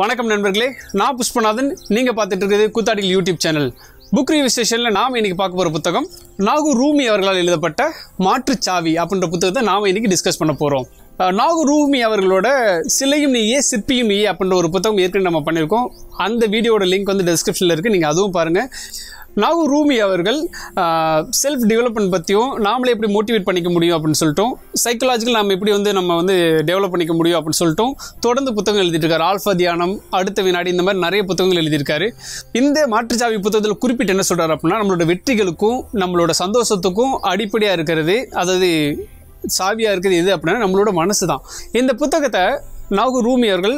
வணக்கம் நண்பர்களே நான் புஷ்பநாதன் நீங்கள் பார்த்துட்டு இருக்கிறது கூத்தாடியில் யூடியூப் சேனல் புக் ரிவ்யூ நாம் இன்றைக்கி பார்க்க போகிற புத்தகம் நாகூர் ரூமி அவர்களால் எழுதப்பட்ட மாற்றுச்சாவி அப்படின்ற புத்தகத்தை நாம் இன்றைக்கி டிஸ்கஸ் பண்ண போகிறோம் நாகூர் ரூமி அவர்களோட சிலையும் நீயே சிற்பியும் நீயே அப்படின்ற ஒரு புத்தகம் ஏற்கனவே நம்ம பண்ணியிருக்கோம் அந்த வீடியோட லிங்க் வந்து டிஸ்கிரிப்ஷனில் இருக்குது நீங்கள் அதுவும் பாருங்கள் நாகு ரூமி அவர்கள் செல்ஃப் டெவலப்மெண்ட் பற்றியும் நாமளே எப்படி மோட்டிவேட் பண்ணிக்க முடியும் அப்படின்னு சொல்லிட்டோம் சைக்கலாஜிக்கல் நம்ம எப்படி வந்து நம்ம வந்து டெவலப் பண்ணிக்க முடியும் அப்படின்னு சொல்லிட்டோம் தொடர்ந்து புத்தகங்கள் எழுதிட்டுருக்காரு ஆல்ஃபா தியானம் அடுத்த வினாடி இந்த மாதிரி நிறைய புத்தகங்கள் எழுதியிருக்காரு இந்த மாற்றுச்சாவி புத்தகத்தில் குறிப்பிட்டு என்ன சொல்கிறார் அப்படின்னா நம்மளோட வெற்றிகளுக்கும் நம்மளோட சந்தோஷத்துக்கும் அடிப்படையாக இருக்கிறது அதாவது சாவியாக இருக்கிறது எது அப்படின்னா நம்மளோட மனசு தான் இந்த புத்தகத்தை நாகு ரூமி அவர்கள்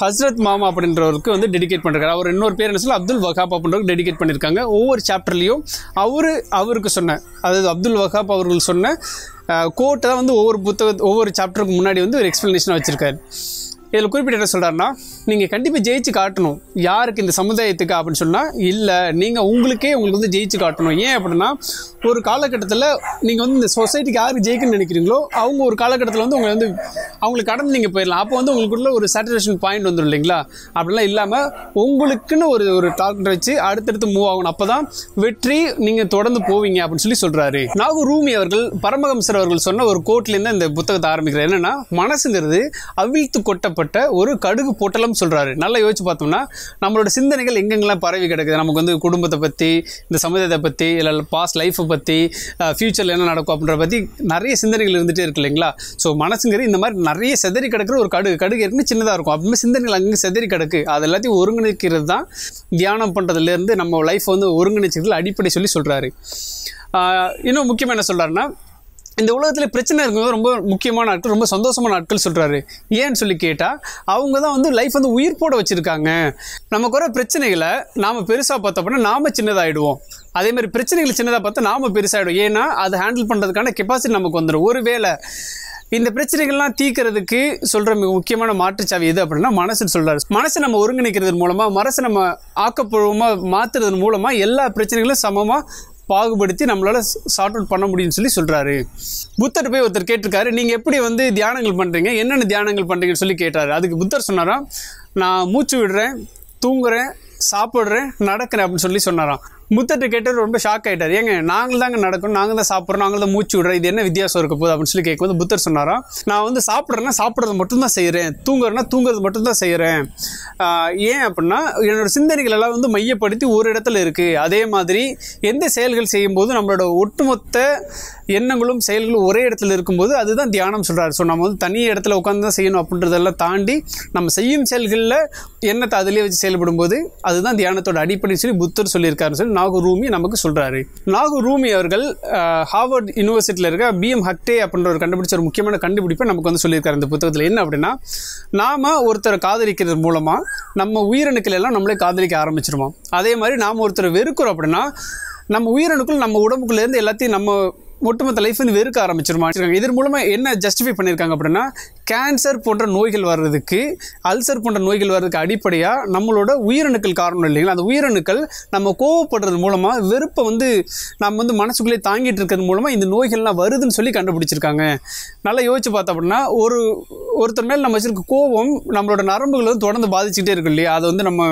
ஹஸ்ரத் மாமா அப்படின்றவருக்கு வந்து டெடிகேட் பண்ணுறாரு அவர் இன்னொரு பேர் என்ன சொல்ல அப்துல் வகாப் அப்படின்றவருக்கு டெடிகேட் பண்ணியிருக்காங்க ஒவ்வொரு சாப்டர்லேயும் அவர் அவருக்கு சொன்ன அதாவது அப்துல் வகாப் அவர்கள் சொன்ன கோட்டை தான் வந்து ஒவ்வொரு புத்தக ஒவ்வொரு சாப்டருக்கு முன்னாடி வந்து ஒரு எக்ஸ்ப்ளனேஷனாக வச்சுருக்காரு இதில் குறிப்பிட்ட என்ன சொல்கிறாருன்னா நீங்கள் கண்டிப்பாக ஜெயிச்சு காட்டணும் யாருக்கு இந்த சமுதாயத்துக்கு அப்படின்னு சொன்னால் இல்லை நீங்கள் உங்களுக்கே உங்களுக்கு வந்து ஜெயிச்சு காட்டணும் ஏன் அப்படின்னா ஒரு காலகட்டத்தில் நீங்கள் வந்து இந்த சொசைட்டிக்கு யாருக்கு ஜெயிக்கணும்னு நினைக்கிறீங்களோ அவங்க ஒரு காலகட்டத்தில் வந்து உங்களை வந்து அவங்களுக்கு கடந்து நீங்கள் போயிடலாம் அப்போ வந்து உங்களுக்குள்ள ஒரு சேட்டிஸ்ஃபேஷன் பாயிண்ட் வந்துடும் இல்லைங்களா அப்படிலாம் இல்லாமல் உங்களுக்குன்னு ஒரு ஒரு டார்கெட் வச்சு அடுத்தடுத்து மூவ் ஆகணும் அப்போ தான் வெற்றி நீங்கள் தொடர்ந்து போவீங்க அப்படின்னு சொல்லி சொல்கிறாரு நாகூர் ரூமி அவர்கள் பரமகம்சர் அவர்கள் சொன்ன ஒரு கோட்லேருந்து இந்த புத்தகத்தை ஆரம்பிக்கிறார் என்னென்னா மனசுங்கிறது அவிழ்த்து கொட்டப்பட்ட ஒரு கடுகு பொட்டலம் அப்படின்னு சொல்கிறாரு நல்லா யோசிச்சு பார்த்தோம்னா நம்மளோட சிந்தனைகள் எங்கெங்கெல்லாம் பரவி கிடக்குது நமக்கு வந்து குடும்பத்தை பற்றி இந்த சமுதாயத்தை பற்றி இல்லை பாஸ்ட் லைஃப்பை பற்றி ஃப்யூச்சரில் என்ன நடக்கும் அப்படின்ற பற்றி நிறைய சிந்தனைகள் இருந்துகிட்டே இருக்கு இல்லைங்களா ஸோ மனசுங்கிறது இந்த மாதிரி நிறைய செதறி கிடக்கிற ஒரு கடுகு கடுகு இருக்குமே சின்னதாக இருக்கும் அப்படிமே சிந்தனைகள் அங்கே செதறி கிடக்கு அது எல்லாத்தையும் ஒருங்கிணைக்கிறது தான் தியானம் பண்ணுறதுலேருந்து நம்ம லைஃப் வந்து ஒருங்கிணைச்சதில் அடிப்படை சொல்லி சொல்கிறாரு இன்னும் முக்கியமாக என்ன சொல்கிறாருன்னா இந்த உலகத்தில் பிரச்சனை இருக்கும்போது ரொம்ப முக்கியமான ஆட்கள் ரொம்ப சந்தோஷமான ஆட்கள் சொல்கிறாரு ஏன்னு சொல்லி கேட்டால் அவங்க தான் வந்து லைஃப் வந்து உயிர் போட வச்சுருக்காங்க நமக்கு வர பிரச்சனைகளை நாம் பெருசாக பார்த்தோம்னா நாம் சின்னதாகிடுவோம் அதே மாதிரி பிரச்சனைகள் சின்னதாக பார்த்தா நாம் பெருசாகிடுவோம் ஏன்னா அதை ஹேண்டில் பண்ணுறதுக்கான கெப்பாசிட்டி நமக்கு வந்துடும் ஒரு வேளை இந்த பிரச்சனைகள்லாம் தீர்க்கறதுக்கு சொல்கிற மிக முக்கியமான மாற்றுச்சாவி எது அப்படின்னா மனசுன்னு சொல்கிறாரு மனசை நம்ம ஒருங்கிணைக்கிறது மூலமாக மனசை நம்ம ஆக்கப்பூர்வமாக மாற்றுறது மூலமாக எல்லா பிரச்சனைகளும் சமமாக பாகுபடுத்தி நம்மளால் சார்ட் அவுட் பண்ண முடியும்னு சொல்லி சொல்கிறாரு புத்தர் போய் ஒருத்தர் கேட்டிருக்காரு நீங்கள் எப்படி வந்து தியானங்கள் பண்ணுறீங்க என்னென்ன தியானங்கள் பண்ணுறீங்கன்னு சொல்லி கேட்டார் அதுக்கு புத்தர் சொன்னாராம் நான் மூச்சு விடுறேன் தூங்குறேன் சாப்பிட்றேன் நடக்கிறேன் அப்படின்னு சொல்லி சொன்னாராம் முத்தட்டு கேட்டு ரொம்ப ஷாக் ஆகிட்டார் ஏங்க நாங்கள் தாங்க நடக்கணும் நாங்கள் தான் சாப்பிட்றோம் நாங்கள் தான் மூச்சு விடுறோம் இது என்ன வித்தியாசம் இருக்க போகுது அப்படின்னு சொல்லி கேட்கும்போது புத்தர் சொன்னாராம் நான் வந்து சாப்பிட்றேன்னா சாப்பிட்றது மட்டும்தான் செய்கிறேன் தூங்குறேன்னா தூங்குறது மட்டும்தான் செய்கிறேன் ஏன் அப்படின்னா என்னோட சிந்தனைகள் எல்லாம் வந்து மையப்படுத்தி ஒரு இடத்துல இருக்குது அதே மாதிரி எந்த செயல்கள் செய்யும்போது நம்மளோட ஒட்டுமொத்த எண்ணங்களும் செயல்களும் ஒரே இடத்துல இருக்கும்போது அதுதான் தியானம் சொல்கிறார் ஸோ நம்ம வந்து தனி இடத்துல உட்காந்து தான் செய்யணும் அப்படின்றதெல்லாம் தாண்டி நம்ம செய்யும் செயல்களில் எண்ணத்தை அதிலே வச்சு செயல்படும் அதுதான் தியானத்தோட அடிப்படையில் சொல்லி புத்தர் சொல்லியிருக்காருன்னு சொல்லி நாகூர் ரூமி நமக்கு சொல்கிறாரு நாகூர் ரூமி அவர்கள் ஹார்வர்ட் யூனிவர்சிட்டியில் இருக்க பிஎம் ஹக்டே அப்படின்ற ஒரு கண்டுபிடிச்ச ஒரு முக்கியமான கண்டுபிடிப்பை நமக்கு வந்து சொல்லியிருக்காரு இந்த புத்தகத்தில் என்ன அப்படின்னா நாம் ஒருத்தரை காதலிக்கிறது மூலமாக நம்ம உயிரணுக்கள் எல்லாம் நம்மளே காதலிக்க ஆரம்பிச்சிருவோம் அதே மாதிரி நாம் ஒருத்தரை வெறுக்கிறோம் அப்படின்னா நம்ம உயிரணுக்குள் நம்ம உடம்புக்குள்ளேருந்து எல்லாத்தையும் நம்ம ஒட்டுமொத்த லைஃப் வந்து வெறுக்க ஆரம்பிச்சிருமா இதன் மூலமாக என்ன ஜஸ்டிஃபை பண்ணியிருக்காங்க அப்படின்னா கேன்சர் போன்ற நோய்கள் வர்றதுக்கு அல்சர் போன்ற நோய்கள் வர்றதுக்கு அடிப்படையாக நம்மளோட உயிரணுக்கள் காரணம் இல்லைங்களா அந்த உயிரணுக்கள் நம்ம கோவப்படுறது மூலமாக வெறுப்பை வந்து நம்ம வந்து மனசுக்குள்ளே தாங்கிட்டு இருக்கிறது மூலமாக இந்த நோய்கள்லாம் வருதுன்னு சொல்லி கண்டுபிடிச்சிருக்காங்க நல்லா யோசிச்சு பார்த்தோம் அப்படின்னா ஒரு ஒருத்தர் மேல் நம்ம வச்சுருக்க கோவம் நம்மளோட நரம்புகள் வந்து தொடர்ந்து பாதிச்சுக்கிட்டே இருக்கும் இல்லையா அதை வந்து நம்ம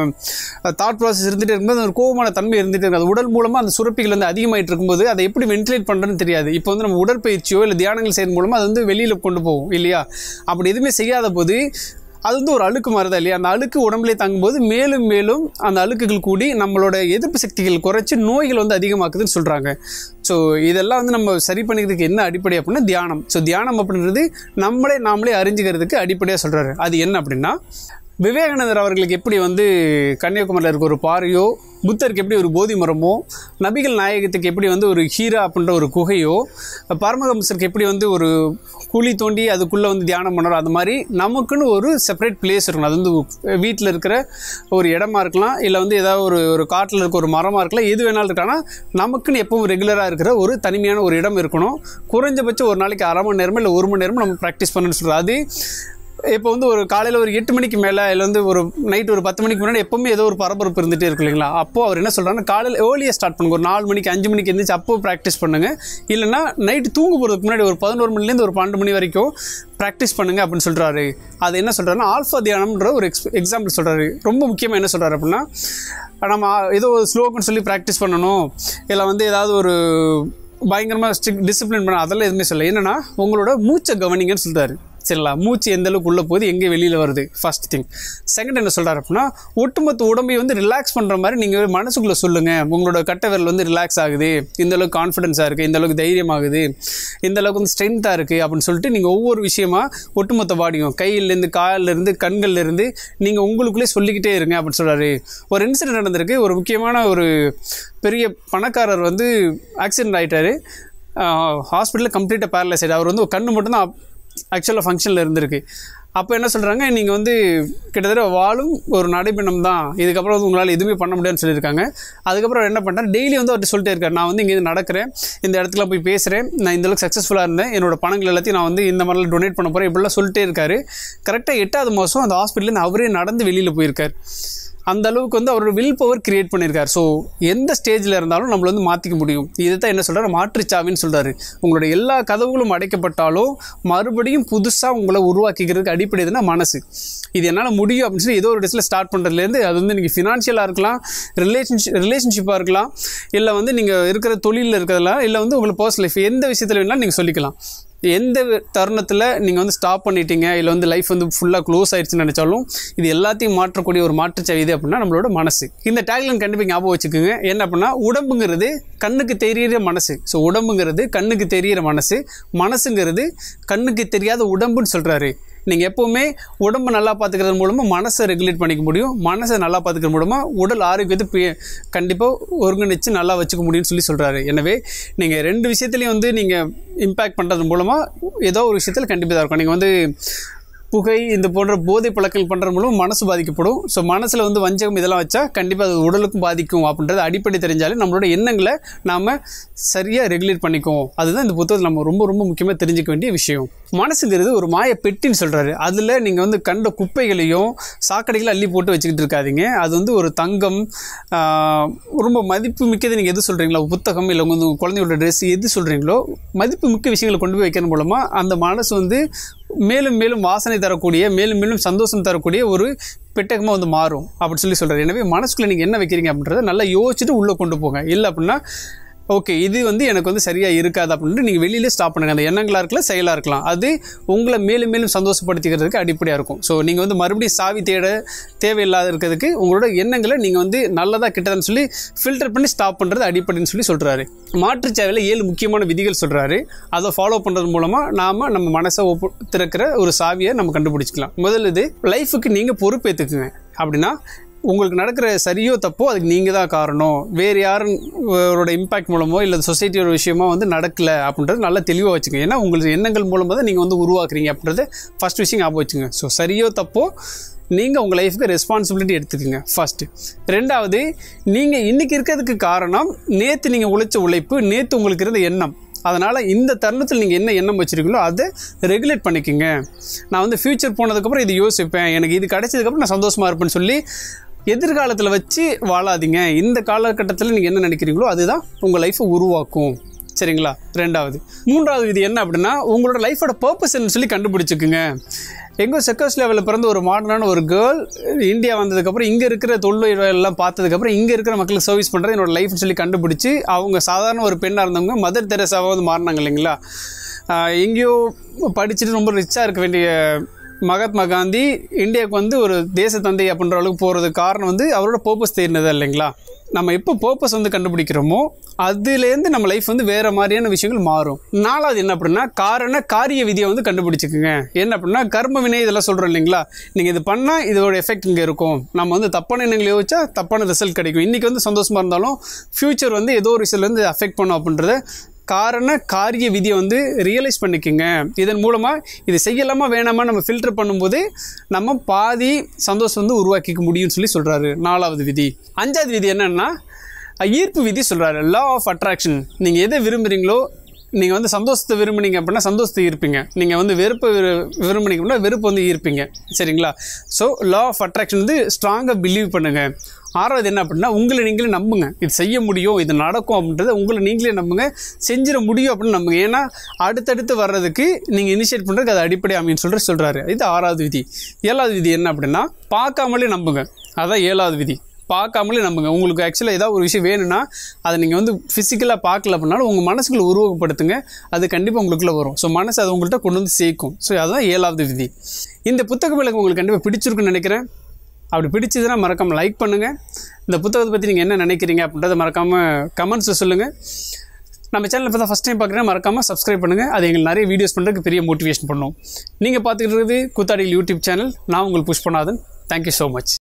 தாட் ப்ராசஸ் இருந்துகிட்டே இருக்கும்போது அந்த கோவமான தன்மை இருந்துகிட்டே இருக்கும் அது உடல் மூலமாக அந்த சுரப்பிகள் வந்து அதிகமாகிட்டு இருக்கும்போது அதை எப்படி வென்டிலேட் பண்ணுறதுன்னு தெரியாது இப்போ வந்து நம்ம உடற்பயிற்சியோ இல்லை தியானங்கள் செய்யறது மூலமாக அது வந்து வெளியில் கொண்டு போகும் இல்லையா அப்படி எதுவுமே செய்யாத போது அது வந்து ஒரு அழுக்கு மாறுதா இல்லையா அந்த அழுக்கு உடம்புலேயே தங்கும்போது மேலும் மேலும் அந்த அழுக்குகள் கூடி நம்மளோட எதிர்ப்பு சக்திகள் குறைச்சி நோய்கள் வந்து அதிகமாக்குதுன்னு சொல்கிறாங்க ஸோ இதெல்லாம் வந்து நம்ம சரி பண்ணிக்கிறதுக்கு என்ன அடிப்படை அப்படின்னா தியானம் ஸோ தியானம் அப்படின்றது நம்மளே நாமளே அறிஞ்சிக்கிறதுக்கு அடிப்படையாக சொல்கிறாரு அது என்ன அப்படின்னா விவேகானந்தர் அவர்களுக்கு எப்படி வந்து கன்னியாகுமரியில் இருக்க ஒரு பாறையோ புத்தருக்கு எப்படி ஒரு போதி மரமோ நபிகள் நாயகத்துக்கு எப்படி வந்து ஒரு ஹீரா அப்படின்ற ஒரு குகையோ பரமஹம்சருக்கு எப்படி வந்து ஒரு குழி தோண்டி அதுக்குள்ளே வந்து தியானம் பண்ணுறோம் அது மாதிரி நமக்குன்னு ஒரு செப்பரேட் பிளேஸ் இருக்கணும் அது வந்து வீட்டில் இருக்கிற ஒரு இடமா இருக்கலாம் இல்லை வந்து ஏதாவது ஒரு ஒரு காட்டில் இருக்க ஒரு மரமாக இருக்கலாம் எது வேணாலும் இருக்கலாம் நமக்குன்னு எப்பவும் ரெகுலராக இருக்கிற ஒரு தனிமையான ஒரு இடம் இருக்கணும் குறைஞ்சபட்சம் ஒரு நாளைக்கு அரை மணி நேரமோ இல்லை ஒரு மணி நேரமும் நம்ம ப்ராக்டிஸ் பண்ணணும்னு சொல்கிறோம் அது இப்போ வந்து ஒரு காலையில் ஒரு எட்டு மணிக்கு மேலே இல்லை வந்து ஒரு நைட் ஒரு பத்து மணிக்கு முன்னாடி எப்போவுமே ஏதோ ஒரு பரபரப்பு இருந்துகிட்டே இருக்கு இல்லைங்களா அப்போ அவர் என்ன சொல்கிறாங்கன்னா காலையில் ஏர்லியாக ஸ்டார்ட் பண்ணுங்க ஒரு நாலு மணிக்கு அஞ்சு மணிக்கு எழுந்திரிச்சு அப்போது ப்ராக்டிஸ் பண்ணுங்கள் இல்லைனா நைட்டு தூங்க போகிறதுக்கு முன்னாடி ஒரு பதினோரு மணிலேருந்து ஒரு பன்னெண்டு மணி வரைக்கும் ப்ராக்டிஸ் பண்ணுங்கள் அப்படின்னு சொல்கிறாரு அது என்ன சொல்கிறாருன்னா ஆல்ஃபா தியானம்ன்ற ஒரு எக்ஸ் எக்ஸாம்பிள் சொல்கிறாரு ரொம்ப முக்கியமாக என்ன சொல்கிறாரு அப்படின்னா நம்ம ஏதோ ஒரு ஸ்லோகன் சொல்லி ப்ராக்டிஸ் பண்ணணும் இல்லை வந்து ஏதாவது ஒரு பயங்கரமாக ஸ்ட்ரிக் டிசிப்ளின் பண்ண அதெல்லாம் எதுவுமே சொல்லலை என்னென்னா உங்களோட மூச்சை கவனிங்கன்னு சொல்கிறாரு சரிங்களா மூச்சு எந்த அளவுக்கு உள்ளே போகுது எங்கே வெளியில் வருது ஃபர்ஸ்ட் திங் செகண்ட் என்ன சொல்கிறார் அப்படின்னா ஒட்டுமொத்த உடம்பை வந்து ரிலாக்ஸ் பண்ணுற மாதிரி நீங்கள் மனசுக்குள்ளே சொல்லுங்கள் உங்களோட கட்ட விரல் வந்து ரிலாக்ஸ் ஆகுது இந்த அளவுக்கு கான்ஃபிடென்ஸாக இருக்குது இந்த அளவுக்கு தைரியமாகுது இந்த அளவுக்கு வந்து ஸ்ட்ரென்த்தாக இருக்குது அப்படின்னு சொல்லிட்டு நீங்கள் ஒவ்வொரு விஷயமா ஒட்டுமொத்த பாடியும் கையிலேருந்து காலிலேருந்து கண்கள்லேருந்து நீங்கள் உங்களுக்குள்ளே சொல்லிக்கிட்டே இருங்க அப்படின்னு சொல்கிறாரு ஒரு இன்சிடென்ட் நடந்திருக்கு ஒரு முக்கியமான ஒரு பெரிய பணக்காரர் வந்து ஆக்சிடென்ட் ஆகிட்டார் ஹாஸ்பிட்டலில் கம்ப்ளீட்டாக பேரலைசைடு அவர் வந்து கண்ணு மட்டும்தான் ஆக்சுவலாக ஃபங்க்ஷனில் இருந்திருக்கு அப்போ என்ன சொல்கிறாங்க நீங்கள் வந்து கிட்டத்தட்ட வாழும் ஒரு நடைப்பிணம் தான் இதுக்கப்புறம் வந்து உங்களால் எதுவுமே பண்ண முடியாதுன்னு சொல்லியிருக்காங்க அதுக்கப்புறம் என்ன பண்ணுறேன் டெய்லி வந்து அவர்கிட்ட சொல்லிட்டே இருக்காரு நான் வந்து இங்கே நடக்கிறேன் இந்த இடத்துல போய் பேசுகிறேன் நான் இந்தளவுக்கு சக்ஸஸ்ஃபுல்லாக இருந்தேன் என்னோட பணங்கள் எல்லாத்தையும் நான் வந்து இந்த மாதிரிலாம் டொனேட் பண்ண போகிறேன் இப்படிலாம் சொல்லிட்டே இருக்காரு கரெக்டாக எட்டாவது மாதம் அந்த ஹாஸ்பிட்டலேருந்து அவரே நடந்து வெளியில் போயிருக்கார் அந்த அளவுக்கு வந்து அவரோட வில் பவர் கிரியேட் பண்ணியிருக்காரு ஸோ எந்த ஸ்டேஜில் இருந்தாலும் நம்மளை வந்து மாற்றிக்க முடியும் இதை தான் என்ன சொல்கிறார் மாற்றுச்சாவின்னு சொல்கிறாரு உங்களோட எல்லா கதவுகளும் அடைக்கப்பட்டாலும் மறுபடியும் புதுசாக உங்களை உருவாக்கிக்கிறதுக்கு அடிப்படை எதுனா மனசு இது என்னால் முடியும் அப்படின்னு சொல்லி ஏதோ ஒரு டெஸ்ட்டில் ஸ்டார்ட் பண்ணுறதுலேருந்து அது வந்து நீங்கள் ஃபினான்ஷியலாக இருக்கலாம் ரிலேஷன்ஷிப் ரிலேஷன்ஷிப்பாக இருக்கலாம் இல்லை வந்து நீங்கள் இருக்கிற தொழிலில் இருக்கிறதெல்லாம் இல்லை வந்து உங்களுக்கு பர்சனல் லைஃப் எந்த விஷயத்தில் வேணாலும் நீங்கள் சொல்லிக்கலாம் எந்த தருணத்தில் நீங்கள் வந்து ஸ்டாப் பண்ணிட்டீங்க இல்லை வந்து லைஃப் வந்து ஃபுல்லாக க்ளோஸ் ஆயிடுச்சுன்னு நினச்சாலும் இது எல்லாத்தையும் மாற்றக்கூடிய ஒரு மாற்றுச்சவி இது அப்படின்னா நம்மளோட மனசு இந்த டேக்லைன் கண்டிப்பாக ஞாபகம் வச்சுக்கோங்க என்ன அப்படின்னா உடம்புங்கிறது கண்ணுக்கு தெரியிற மனசு ஸோ உடம்புங்கிறது கண்ணுக்கு தெரியிற மனசு மனசுங்கிறது கண்ணுக்கு தெரியாத உடம்புன்னு சொல்கிறாரு நீங்கள் எப்போவுமே உடம்பு நல்லா பார்த்துக்கிறது மூலமாக மனசை ரெகுலேட் பண்ணிக்க முடியும் மனசை நல்லா பார்த்துக்கிற மூலமாக உடல் ஆரோக்கியத்தை கண்டிப்பாக ஒருங்கிணைச்சு நல்லா வச்சுக்க முடியும்னு சொல்லி சொல்கிறாரு எனவே நீங்கள் ரெண்டு விஷயத்துலையும் வந்து நீங்கள் இம்பேக்ட் பண்ணுறது மூலமாக ஏதோ ஒரு விஷயத்தில் கண்டிப்பாக தான் இருக்கும் நீங்கள் வந்து புகை இந்த போன்ற போதை பழக்கங்கள் பண்ணுற மூலம் மனசு பாதிக்கப்படும் ஸோ மனசில் வந்து வஞ்சகம் இதெல்லாம் வச்சா கண்டிப்பாக அது உடலுக்கும் பாதிக்கும் அப்படின்றது அடிப்படை தெரிஞ்சாலே நம்மளோட எண்ணங்களை நாம் சரியாக ரெகுலேட் பண்ணிக்குவோம் அதுதான் இந்த புத்தகத்தை நம்ம ரொம்ப ரொம்ப முக்கியமாக தெரிஞ்சிக்க வேண்டிய விஷயம் மனசுங்கிறது ஒரு மாய பெட்டின்னு சொல்கிறாரு அதில் நீங்கள் வந்து கண்ட குப்பைகளையும் சாக்கடைகளையும் அள்ளி போட்டு வச்சுக்கிட்டு இருக்காதிங்க அது வந்து ஒரு தங்கம் ரொம்ப மதிப்பு மிக்கது நீங்கள் எது சொல்கிறீங்களா புத்தகம் இல்லை உங்கள் குழந்தையோட ட்ரெஸ் எது சொல்கிறீங்களோ மதிப்பு மிக்க விஷயங்களை கொண்டு போய் வைக்கிறது மூலமாக அந்த மனசு வந்து மேலும் மேலும் வாசனை தரக்கூடிய மேலும் மேலும் சந்தோஷம் தரக்கூடிய ஒரு பெட்டகமாக வந்து மாறும் அப்படின்னு சொல்லி சொல்கிறார் எனவே மனசுக்குள்ளே நீங்கள் என்ன வைக்கிறீங்க அப்படின்றத நல்லா யோசிச்சுட்டு உள்ளே கொண்டு போங்க இல்லை அப்படின்னா ஓகே இது வந்து எனக்கு வந்து சரியாக இருக்காது அப்படின்ட்டு நீங்கள் வெளியிலே ஸ்டாப் பண்ணுங்கள் அந்த எண்ணங்களாக இருக்கலாம் செயலாக இருக்கலாம் அது உங்களை மேலும் மேலும் சந்தோஷப்படுத்திக்கிறதுக்கு அடிப்படையாக இருக்கும் ஸோ நீங்கள் வந்து மறுபடியும் சாவி தேட தேவையில்லாத இருக்கிறதுக்கு உங்களோட எண்ணங்களை நீங்கள் வந்து நல்லதாக கிட்டதுன்னு சொல்லி ஃபில்டர் பண்ணி ஸ்டாப் பண்ணுறது அடிப்படைன்னு சொல்லி சொல்கிறாரு மாற்றுச் சேவையில் ஏழு முக்கியமான விதிகள் சொல்கிறாரு அதை ஃபாலோ பண்ணுறது மூலமாக நாம் நம்ம மனசை ஒப்பு திறக்கிற ஒரு சாவியை நம்ம கண்டுபிடிச்சிக்கலாம் முதல் இது லைஃபுக்கு நீங்கள் பொறுப்பேற்றுக்குங்க அப்படின்னா உங்களுக்கு நடக்கிற சரியோ தப்போ அதுக்கு நீங்கள் தான் காரணம் வேறு யாரோட இம்பேக்ட் மூலமோ இல்லை சொசைட்டியோட விஷயமோ வந்து நடக்கலை அப்படின்றது நல்லா தெளிவாக வச்சுக்கோங்க ஏன்னா உங்களுக்கு எண்ணங்கள் மூலமாக தான் நீங்கள் வந்து உருவாக்குறீங்க அப்படின்றது ஃபஸ்ட் விஷயம் ஞாபகம் வச்சுங்க ஸோ சரியோ தப்போ நீங்கள் உங்கள் லைஃப்க்கு ரெஸ்பான்சிபிலிட்டி எடுத்துக்கோங்க ஃபஸ்ட்டு ரெண்டாவது நீங்கள் இன்றைக்கி இருக்கிறதுக்கு காரணம் நேற்று நீங்கள் உழைச்ச உழைப்பு நேற்று உங்களுக்கு இருந்த எண்ணம் அதனால் இந்த தருணத்தில் நீங்கள் என்ன எண்ணம் வச்சுருக்கீங்களோ அதை ரெகுலேட் பண்ணிக்கோங்க நான் வந்து ஃப்யூச்சர் போனதுக்கப்புறம் இது யோசிப்பேன் எனக்கு இது கிடச்சதுக்கப்புறம் நான் சந்தோஷமாக இருப்பேன்னு சொல்லி எதிர்காலத்தில் வச்சு வாழாதீங்க இந்த காலகட்டத்தில் நீங்கள் என்ன நினைக்கிறீங்களோ அதுதான் உங்கள் லைஃப்பை உருவாக்கும் சரிங்களா ரெண்டாவது மூன்றாவது இது என்ன அப்படின்னா உங்களோட லைஃபோட பர்பஸ் என்னன்னு சொல்லி கண்டுபிடிச்சிக்குங்க எங்கோ லெவலில் பிறந்த ஒரு மாடர்னான ஒரு கேர்ள் இந்தியா வந்ததுக்கப்புறம் இங்கே இருக்கிற தொழில் எல்லாம் பார்த்ததுக்கப்புறம் இங்கே இருக்கிற மக்களுக்கு சர்வீஸ் பண்ணுறது என்னோடய லைஃப்னு சொல்லி கண்டுபிடிச்சி அவங்க சாதாரண ஒரு பெண்ணாக இருந்தவங்க மதர் தெரசாவது மாறினாங்க இல்லைங்களா எங்கேயோ படிச்சுட்டு ரொம்ப ரிச்சாக இருக்க வேண்டிய மகாத்மா காந்தி இந்தியாவுக்கு வந்து ஒரு தேச தந்தை அப்படின்ற அளவுக்கு போகிறதுக்கு காரணம் வந்து அவரோட பர்பஸ் தேடினதா இல்லைங்களா நம்ம எப்போ போப்பஸ் வந்து கண்டுபிடிக்கிறோமோ அதுலேருந்து நம்ம லைஃப் வந்து வேறு மாதிரியான விஷயங்கள் மாறும் நாலாவது என்ன அப்படின்னா காரண காரிய விதியை வந்து கண்டுபிடிச்சிக்கோங்க என்ன அப்படின்னா கர்ம வினை இதெல்லாம் சொல்கிறோம் இல்லைங்களா நீங்கள் இது பண்ணால் இதோட எஃபெக்ட் இங்கே இருக்கும் நம்ம வந்து தப்பான எண்ணங்கள் யோசிச்சா தப்பான ரிசல்ட் கிடைக்கும் இன்றைக்கி வந்து சந்தோஷமாக இருந்தாலும் ஃப்யூச்சர் வந்து ஏதோ ஒரு ரிசல்ட் வந்து அஃபெக்ட் பண்ணும் அப்படின்றத காரண காரிய விதியை வந்து ரியலைஸ் பண்ணிக்கோங்க இதன் மூலமாக இது செய்யலாமா வேணாமா நம்ம ஃபில்டர் பண்ணும்போது நம்ம பாதி சந்தோஷம் வந்து உருவாக்கிக்க முடியும்னு சொல்லி சொல்கிறாரு நாலாவது விதி அஞ்சாவது விதி என்னென்னா ஈர்ப்பு விதி சொல்கிறாரு லா ஆஃப் அட்ராக்ஷன் நீங்கள் எதை விரும்புகிறீங்களோ நீங்கள் வந்து சந்தோஷத்தை விரும்புனீங்க அப்படின்னா சந்தோஷத்தை ஈர்ப்பீங்க நீங்கள் வந்து வெறுப்பை விரு விரும்புனீங்க அப்படின்னா வெறுப்பு வந்து ஈர்ப்பீங்க சரிங்களா ஸோ லா ஆஃப் அட்ராக்ஷன் வந்து ஸ்ட்ராங்காக பிலீவ் பண்ணுங்கள் ஆறாவது என்ன அப்படின்னா உங்களை நீங்களே நம்புங்க இது செய்ய முடியும் இது நடக்கும் அப்படின்றத உங்களை நீங்களே நம்புங்க செஞ்சிட முடியும் அப்படின்னு நம்புங்க ஏன்னா அடுத்தடுத்து வர்றதுக்கு நீங்கள் இனிஷியேட் பண்ணுறதுக்கு அது அடிப்படை அமைன்னு சொல்லி சொல்கிறாரு இது ஆறாவது விதி ஏழாவது விதி என்ன அப்படின்னா பார்க்காமலே நம்புங்க அதான் ஏழாவது விதி பார்க்காமலே நம்புங்க உங்களுக்கு ஆக்சுவலாக ஏதாவது ஒரு விஷயம் வேணும்னா அதை நீங்கள் வந்து ஃபிசிக்கலாக பார்க்கல அப்படின்னாலும் உங்கள் மனசுக்குள்ள உருவகப்படுத்துங்க அது கண்டிப்பாக உங்களுக்குள்ளே வரும் ஸோ மனசு அதை உங்கள்கிட்ட கொண்டு வந்து சேர்க்கும் ஸோ அதுதான் ஏழாவது விதி இந்த புத்தக விளக்கு உங்களுக்கு கண்டிப்பாக பிடிச்சிருக்குன்னு நினைக்கிறேன் அப்படி பிடிச்சதுன்னா மறக்காமல் லைக் பண்ணுங்கள் இந்த புத்தகத்தை பற்றி நீங்கள் என்ன நினைக்கிறீங்க அப்படின்றத மறக்காமல் கமெண்ட்ஸை சொல்லுங்கள் நம்ம சேனலில் இப்போ தான் ஃபஸ்ட் டைம் பார்க்குறேன் மறக்காமல் சப்ஸ்கிரைப் பண்ணுங்கள் அது எங்களுக்கு நிறைய வீடியோஸ் பண்ணுறதுக்கு பெரிய மோட்டிவேஷன் பண்ணும் நீங்கள் பார்த்துக்கிட்டு இருக்குது கூத்தாடியில் யூடியூப் சேனல் நான் உங்களுக்கு Pushpanathan thank you so much